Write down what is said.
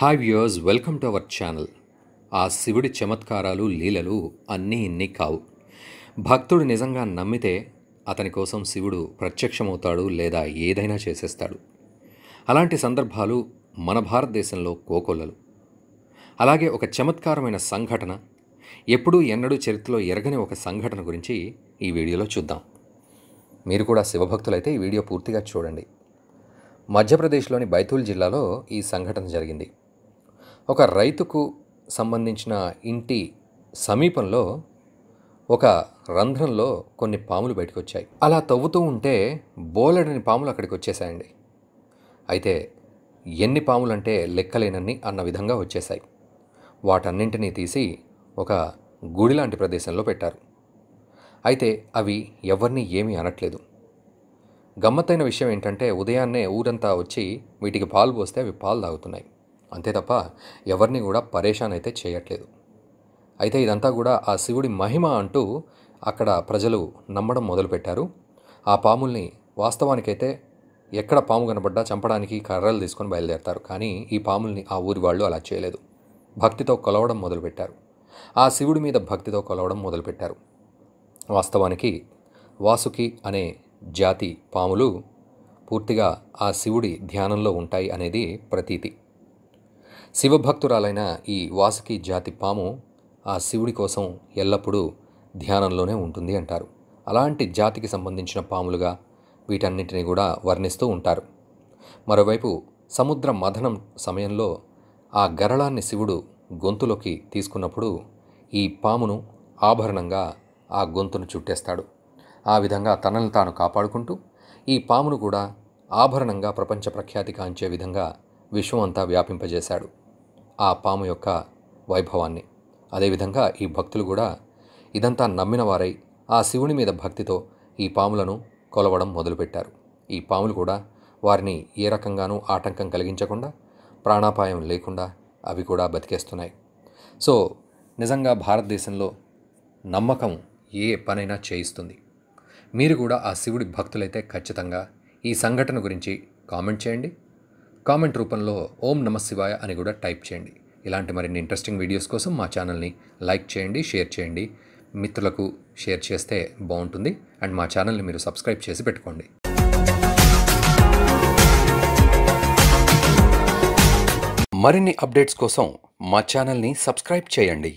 hi viewers welcome to our channel ఆ శివుడి చమత్కారాలు లీలలు అన్నీ ఇన్ని కావు భక్తుడు నిజంగా నమ్మితే అతని కోసం శివుడు ప్రత్యక్షమవుతాడు లేదా ఏదైనా చేసేస్తాడు అలాంటి సందర్భాలు మన భారతదేశంలో కోకొల్లలు అలాగే ఒక చమత్కారమైన సంఘటన ఎప్పుడూ ఎన్నడూ చరిత్రలో ఎరగని ఒక సంఘటన గురించి ఈ వీడియోలో చూద్దాం మీరు కూడా శివభక్తులైతే ఈ వీడియో పూర్తిగా చూడండి మధ్యప్రదేశ్లోని బైతూల్ జిల్లాలో ఈ సంఘటన జరిగింది ఒక రైతుకు సంబంధించిన ఇంటి సమీపంలో ఒక రంధ్రంలో కొన్ని పాములు బయటకు వచ్చాయి అలా తవ్వుతూ ఉంటే బోలెడని పాములు అక్కడికి వచ్చేసాయండి అయితే ఎన్ని పాములంటే లెక్కలేనన్ని అన్న విధంగా వచ్చేసాయి వాటన్నింటినీ తీసి ఒక గుడి లాంటి ప్రదేశంలో పెట్టారు అయితే అవి ఎవరిని ఏమీ అనట్లేదు గమ్మత్తైన విషయం ఏంటంటే ఉదయాన్నే ఊరంతా వచ్చి వీటికి పాలు పోస్తే అవి పాలు తాగుతున్నాయి అంతే తప్ప ఎవరిని కూడా పరేషాన్ అయితే చేయట్లేదు అయితే ఇదంతా కూడా ఆ శివుడి మహిమ అంటూ అక్కడ ప్రజలు నమ్మడం మొదలుపెట్టారు ఆ పాముల్ని వాస్తవానికైతే ఎక్కడ పాము కనబడ్డా చంపడానికి కర్రలు తీసుకొని బయలుదేరతారు కానీ ఈ పాముల్ని ఆ ఊరి వాళ్ళు అలా చేయలేదు భక్తితో కొలవడం మొదలుపెట్టారు ఆ శివుడి మీద భక్తితో కొలవడం మొదలుపెట్టారు వాస్తవానికి వాసుకి అనే జాతి పాములు పూర్తిగా ఆ శివుడి ధ్యానంలో ఉంటాయి అనేది ప్రతీతి శివభక్తురాలైన ఈ వాసుకి జాతి పాము ఆ శివుడి కోసం ఎల్లప్పుడూ ధ్యానంలోనే ఉంటుంది అంటారు అలాంటి జాతికి సంబంధించిన పాములుగా వీటన్నిటిని కూడా వర్ణిస్తూ ఉంటారు మరోవైపు సముద్ర మథనం సమయంలో ఆ గరళాన్ని శివుడు గొంతులోకి తీసుకున్నప్పుడు ఈ పామును ఆభరణంగా ఆ గొంతును చుట్టేస్తాడు ఆ విధంగా తనను తాను కాపాడుకుంటూ ఈ పామును కూడా ఆభరణంగా ప్రపంచ ప్రఖ్యాతి కాంచే విధంగా విశ్వం అంతా వ్యాపింపజేశాడు ఆ పాము యొక్క వైభవాన్ని అదేవిధంగా ఈ భక్తులు కూడా ఇదంతా నమ్మిన వారై ఆ శివుని మీద భక్తితో ఈ పాములను కొలవడం మొదలుపెట్టారు ఈ పాములు కూడా వారిని ఏ రకంగానూ ఆటంకం కలిగించకుండా ప్రాణాపాయం లేకుండా అవి కూడా బతికేస్తున్నాయి సో నిజంగా భారతదేశంలో నమ్మకం ఏ పనైనా చేయిస్తుంది మీరు కూడా ఆ శివుడి భక్తులైతే ఖచ్చితంగా ఈ సంఘటన గురించి కామెంట్ చేయండి కామెంట్ రూపంలో ఓం నమ శివాయ అని కూడా టైప్ చేయండి ఇలాంటి మరిన్ని ఇంట్రెస్టింగ్ వీడియోస్ కోసం మా ఛానల్ని లైక్ చేయండి షేర్ చేయండి మిత్రులకు షేర్ చేస్తే బాగుంటుంది అండ్ మా ఛానల్ని మీరు సబ్స్క్రైబ్ చేసి పెట్టుకోండి మరిన్ని అప్డేట్స్ కోసం మా ఛానల్ని సబ్స్క్రైబ్ చేయండి